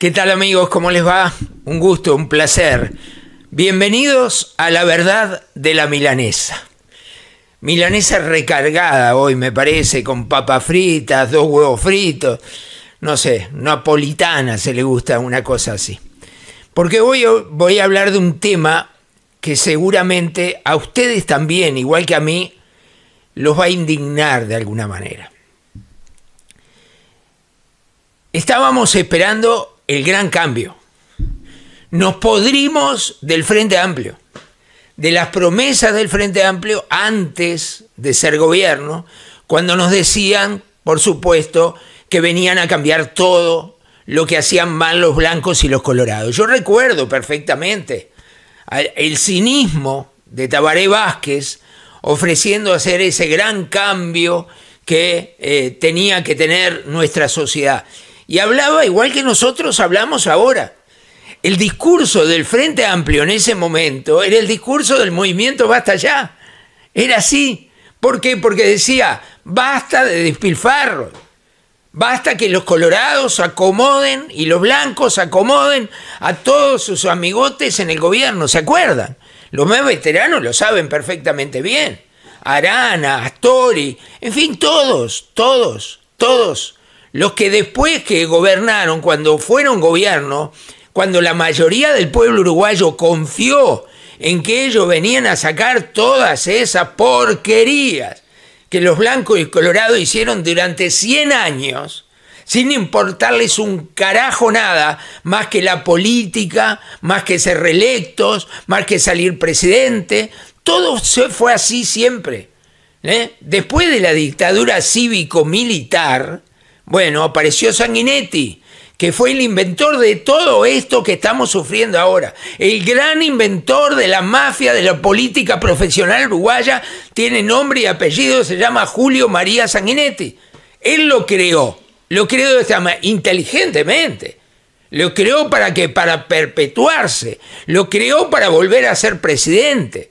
¿Qué tal amigos? ¿Cómo les va? Un gusto, un placer. Bienvenidos a la verdad de la milanesa. Milanesa recargada hoy, me parece, con papas fritas, dos huevos fritos, no sé, napolitana se le gusta una cosa así. Porque hoy voy a hablar de un tema que seguramente a ustedes también, igual que a mí, los va a indignar de alguna manera. Estábamos esperando el gran cambio. Nos podrimos del Frente Amplio, de las promesas del Frente Amplio antes de ser gobierno, cuando nos decían, por supuesto, que venían a cambiar todo lo que hacían mal los blancos y los colorados. Yo recuerdo perfectamente el cinismo de Tabaré Vázquez ofreciendo hacer ese gran cambio que eh, tenía que tener nuestra sociedad y hablaba igual que nosotros hablamos ahora. El discurso del Frente Amplio en ese momento era el discurso del movimiento Basta ya. Era así. ¿Por qué? Porque decía, basta de despilfarro. Basta que los colorados acomoden y los blancos acomoden a todos sus amigotes en el gobierno, ¿se acuerdan? Los más veteranos lo saben perfectamente bien. Arana, Astori, en fin, todos, todos, todos los que después que gobernaron, cuando fueron gobierno, cuando la mayoría del pueblo uruguayo confió en que ellos venían a sacar todas esas porquerías que los blancos y colorados hicieron durante 100 años, sin importarles un carajo nada, más que la política, más que ser reelectos, más que salir presidente, todo se fue así siempre. ¿eh? Después de la dictadura cívico-militar, bueno, apareció Sanguinetti, que fue el inventor de todo esto que estamos sufriendo ahora. El gran inventor de la mafia, de la política profesional uruguaya, tiene nombre y apellido, se llama Julio María Sanguinetti. Él lo creó, lo creó de inteligentemente. Lo creó para que para perpetuarse, lo creó para volver a ser presidente.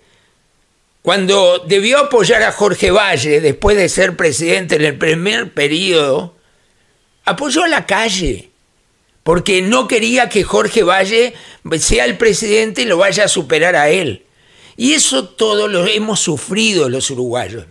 Cuando debió apoyar a Jorge Valle después de ser presidente en el primer periodo, apoyó a la calle, porque no quería que Jorge Valle sea el presidente y lo vaya a superar a él. Y eso todo lo hemos sufrido los uruguayos.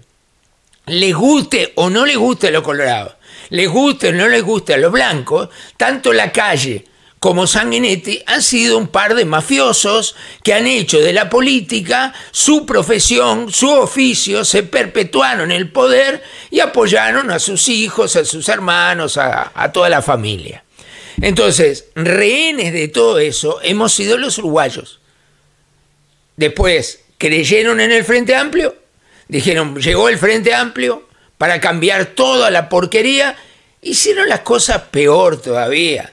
Les guste o no les guste a los colorados, les guste o no les guste a los blancos, tanto la calle como Sanguinetti han sido un par de mafiosos que han hecho de la política su profesión, su oficio, se perpetuaron en el poder y apoyaron a sus hijos, a sus hermanos, a, toda la familia. Entonces, rehenes de todo eso hemos sido los uruguayos. Después, creyeron en el Frente Amplio, dijeron, llegó el Frente Amplio para cambiar toda la porquería, hicieron las cosas peor todavía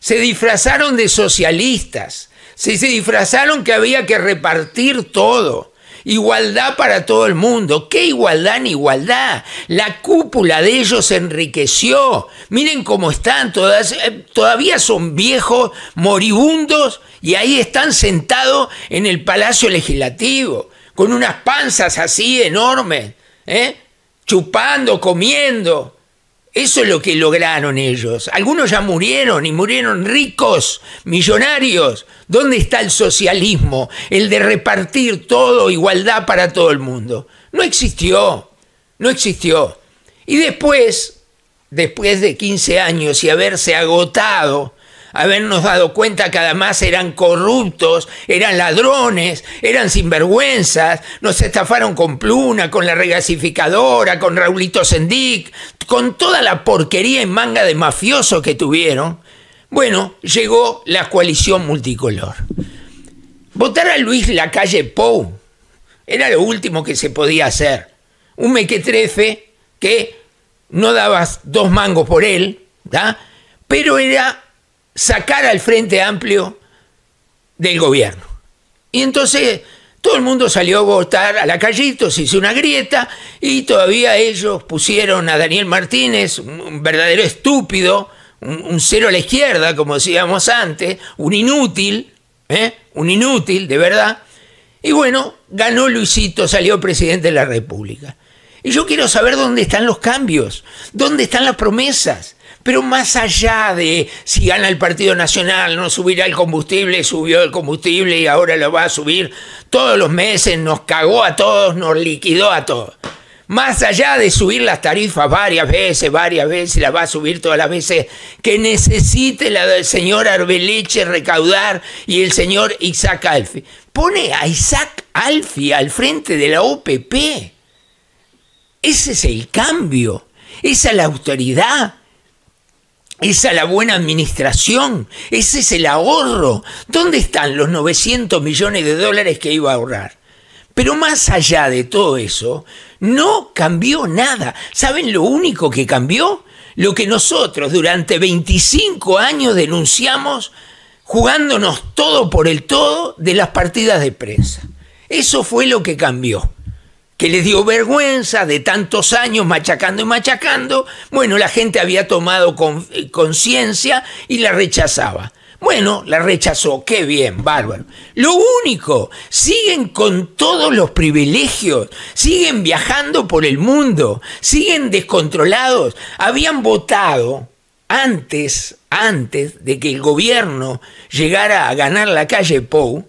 se disfrazaron de socialistas, se, se disfrazaron que había que repartir todo. Igualdad para todo el mundo. ¿Qué igualdad ni igualdad? La cúpula de ellos se enriqueció. Miren cómo están, todas, eh, todavía son viejos, moribundos, y ahí están sentados en el Palacio Legislativo, con unas panzas así enormes, ¿eh? chupando, comiendo. Eso es lo que lograron ellos. Algunos ya murieron y murieron ricos, millonarios. ¿Dónde está el socialismo? El de repartir todo, igualdad para todo el mundo. No existió, no existió. Y después, después de 15 años y haberse agotado habernos dado cuenta que además eran corruptos, eran ladrones, eran sinvergüenzas, nos estafaron con Pluna, con la regasificadora, con Raulito Sendic, con toda la porquería y manga de mafioso que tuvieron. Bueno, llegó la coalición multicolor. Votar a Luis Lacalle Pou era lo último que se podía hacer. Un mequetrefe que no dabas dos mangos por él, ¿da? pero era sacar al Frente Amplio del gobierno. Y entonces todo el mundo salió a votar a la callito, se hizo una grieta y todavía ellos pusieron a Daniel Martínez, un verdadero estúpido, un, cero a la izquierda, como decíamos antes, un inútil, ¿eh? un inútil de verdad. Y bueno, ganó Luisito, salió presidente de la República. Y yo quiero saber dónde están los cambios, dónde están las promesas. Pero más allá de si gana el Partido Nacional, no subirá el combustible, subió el combustible y ahora lo va a subir todos los meses, nos cagó a todos, nos liquidó a todos. Más allá de subir las tarifas varias veces, varias veces, las va a subir todas las veces que necesite la del señor Arbeleche recaudar y el señor Isaac Alfi. Pone a Isaac Alfi al frente de la OPP. Ese es el cambio, esa es la autoridad. Esa es la buena administración, ese es el ahorro. ¿Dónde están los 900 millones de dólares que iba a ahorrar? Pero más allá de todo eso, no cambió nada. ¿Saben lo único que cambió? Lo que nosotros durante 25 años denunciamos jugándonos todo por el todo de las partidas de prensa. Eso fue lo que cambió que les dio vergüenza de tantos años machacando y machacando, bueno, la gente había tomado eh, conciencia y la rechazaba. Bueno, la rechazó, qué bien, bárbaro. Lo único, siguen con todos los privilegios, siguen viajando por el mundo, siguen descontrolados. Habían votado antes, antes de que el gobierno llegara a ganar la calle Pou,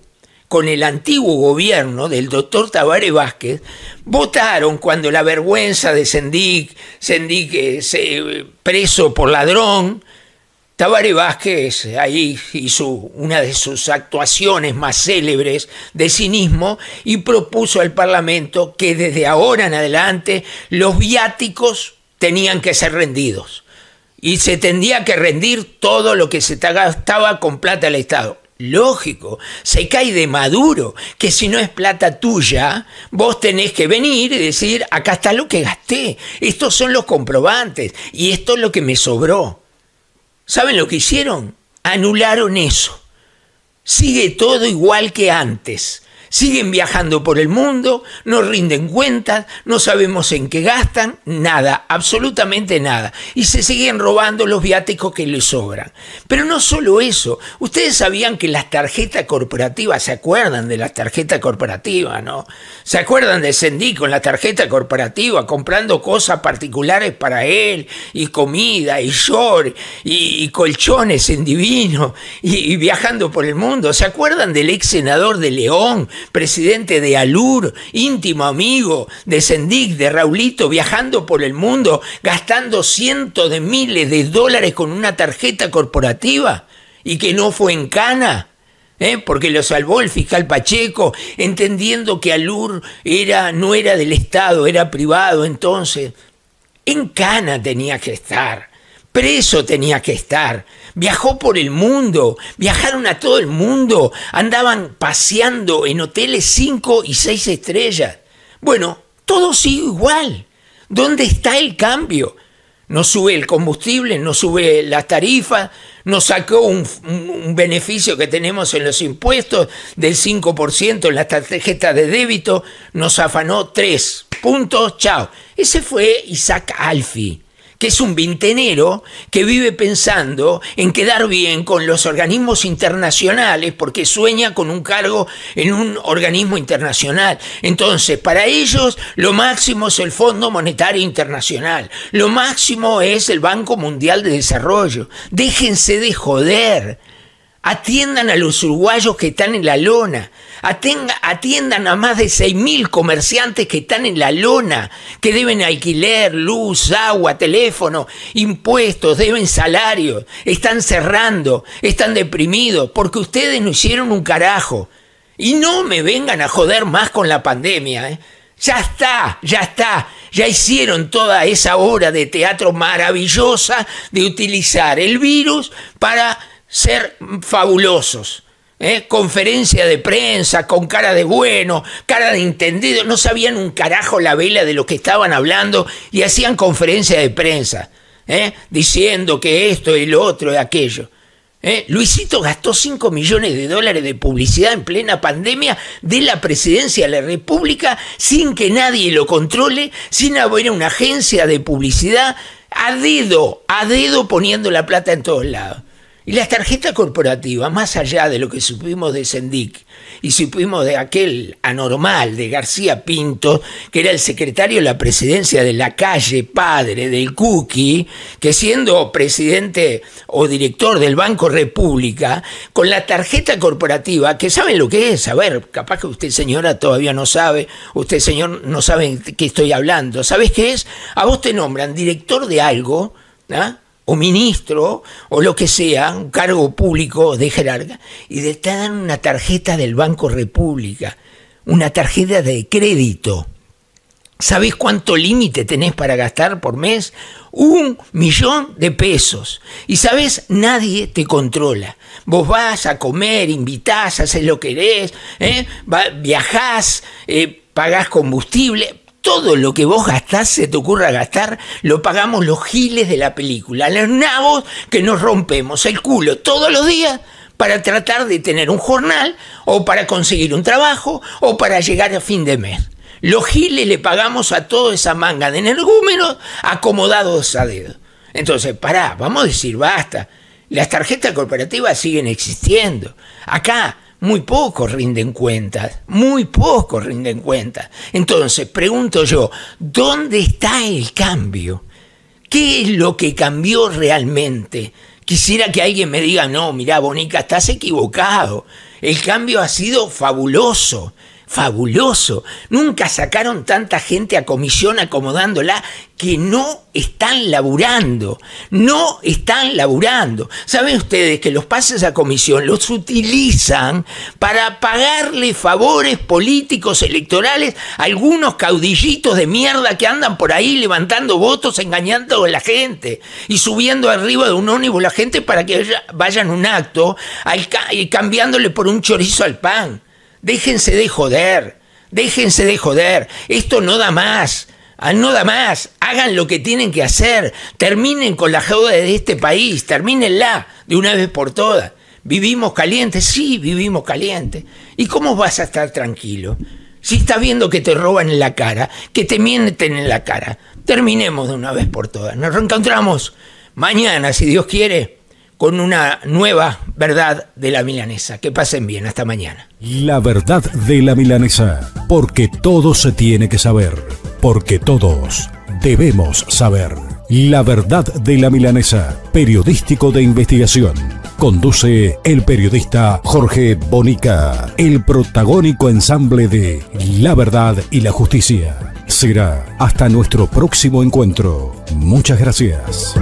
con el antiguo gobierno del doctor Tavares Vázquez, votaron cuando la vergüenza de Sendic, Sendic eh, preso por ladrón, Tabaré Vázquez ahí hizo una de sus actuaciones más célebres de cinismo y propuso al Parlamento que desde ahora en adelante los viáticos tenían que ser rendidos y se tendría que rendir todo lo que se gastaba con plata al Estado. Lógico, se cae de maduro, que si no es plata tuya, vos tenés que venir y decir, acá está lo que gasté, estos son los comprobantes y esto es lo que me sobró. ¿Saben lo que hicieron? Anularon eso. Sigue todo igual que antes. Siguen viajando por el mundo, no rinden cuentas, no sabemos en qué gastan, nada, absolutamente nada. Y se siguen robando los viáticos que les sobran. Pero no solo eso, ustedes sabían que las tarjetas corporativas, ¿se acuerdan de las tarjetas corporativas, no? ¿Se acuerdan de Sendí con la tarjeta corporativa comprando cosas particulares para él, y comida, y short, y, colchones en divino, y viajando por el mundo? ¿Se acuerdan del ex senador de León? presidente de Alur, íntimo amigo de Sendic, de Raulito, viajando por el mundo, gastando cientos de miles de dólares con una tarjeta corporativa y que no fue en cana. ¿Eh? porque lo salvó el fiscal Pacheco, entendiendo que Alur era, no era del Estado, era privado entonces. En Cana tenía que estar. Preso tenía que estar. Viajó por el mundo, viajaron a todo el mundo, andaban paseando en hoteles 5 y 6 estrellas. Bueno, todo sigue igual. ¿Dónde está el cambio? No sube el combustible, no sube las tarifas, nos sacó un, beneficio que tenemos en los impuestos del 5% en la tarjeta de débito, nos afanó 3 puntos, chao. Ese fue Isaac Alfi que es un vintenero que vive pensando en quedar bien con los organismos internacionales porque sueña con un cargo en un organismo internacional. Entonces, para ellos lo máximo es el Fondo Monetario Internacional, lo máximo es el Banco Mundial de Desarrollo. Déjense de joder. Atiendan a los uruguayos que están en la lona. atiendan a más de 6.000 comerciantes que están en la lona, que deben alquiler, luz, agua, teléfono, impuestos, deben salarios, están cerrando, están deprimidos, porque ustedes no hicieron un carajo. Y no me vengan a joder más con la pandemia. ¿eh? Ya está, ya está. Ya hicieron toda esa hora de teatro maravillosa de utilizar el virus para ser fabulosos. ¿eh? Conferencia de prensa con cara de bueno, cara de entendido. No sabían un carajo la vela de lo que estaban hablando y hacían conferencia de prensa. ¿eh? Diciendo que esto y lo otro y aquello. ¿eh? Luisito gastó 5 millones de dólares de publicidad en plena pandemia de la presidencia de la República sin que nadie lo controle, sin haber una agencia de publicidad, a dedo, a dedo poniendo la plata en todos lados. Y las tarjetas corporativas, más allá de lo que supimos de Sendic y supimos de aquel anormal de García Pinto, que era el secretario de la presidencia de la calle, padre del Cookie, que siendo presidente o director del Banco República, con la tarjeta corporativa, que saben lo que es, a ver, capaz que usted señora todavía no sabe, usted señor no sabe de qué estoy hablando, ¿sabes qué es? A vos te nombran director de algo, ¿ah? o ministro o lo que sea, un cargo público de jerarca, y te dan una tarjeta del Banco República, una tarjeta de crédito. ¿Sabés cuánto límite tenés para gastar por mes? Un millón de pesos. Y sabés, nadie te controla. Vos vas a comer, invitás, haces lo que querés, ¿eh? viajás, eh, pagás combustible, todo lo que vos gastás, se te ocurra gastar, lo pagamos los giles de la película, los nabos que nos rompemos el culo todos los días para tratar de tener un jornal o para conseguir un trabajo o para llegar a fin de mes. Los giles le pagamos a toda esa manga de energúmeros acomodados a dedo. Entonces, pará, vamos a decir basta. Las tarjetas corporativas siguen existiendo. Acá muy pocos rinden cuentas, muy pocos rinden cuentas. Entonces, pregunto yo, ¿dónde está el cambio? ¿Qué es lo que cambió realmente? Quisiera que alguien me diga, no, mira, Bonica, estás equivocado. El cambio ha sido fabuloso fabuloso. Nunca sacaron tanta gente a comisión acomodándola que no están laburando. No están laburando. Saben ustedes que los pases a comisión los utilizan para pagarle favores políticos electorales a algunos caudillitos de mierda que andan por ahí levantando votos, engañando a la gente y subiendo arriba de un ónibus la gente para que vayan un acto y cambiándole por un chorizo al pan. Déjense de joder, déjense de joder. Esto no da más. Ah, no da más, hagan lo que tienen que hacer, terminen con la deuda de este país, termínenla de una vez por todas. ¿Vivimos calientes? Sí, vivimos calientes. ¿Y cómo vas a estar tranquilo? Si estás viendo que te roban en la cara, que te mienten en la cara, terminemos de una vez por todas. Nos reencontramos mañana, si Dios quiere con una nueva verdad de la milanesa. Que pasen bien, hasta mañana. La verdad de la milanesa, porque todo se tiene que saber, porque todos debemos saber. La verdad de la milanesa, periodístico de investigación. Conduce el periodista Jorge Bonica, el protagónico ensamble de La verdad y la justicia. Será hasta nuestro próximo encuentro. Muchas gracias.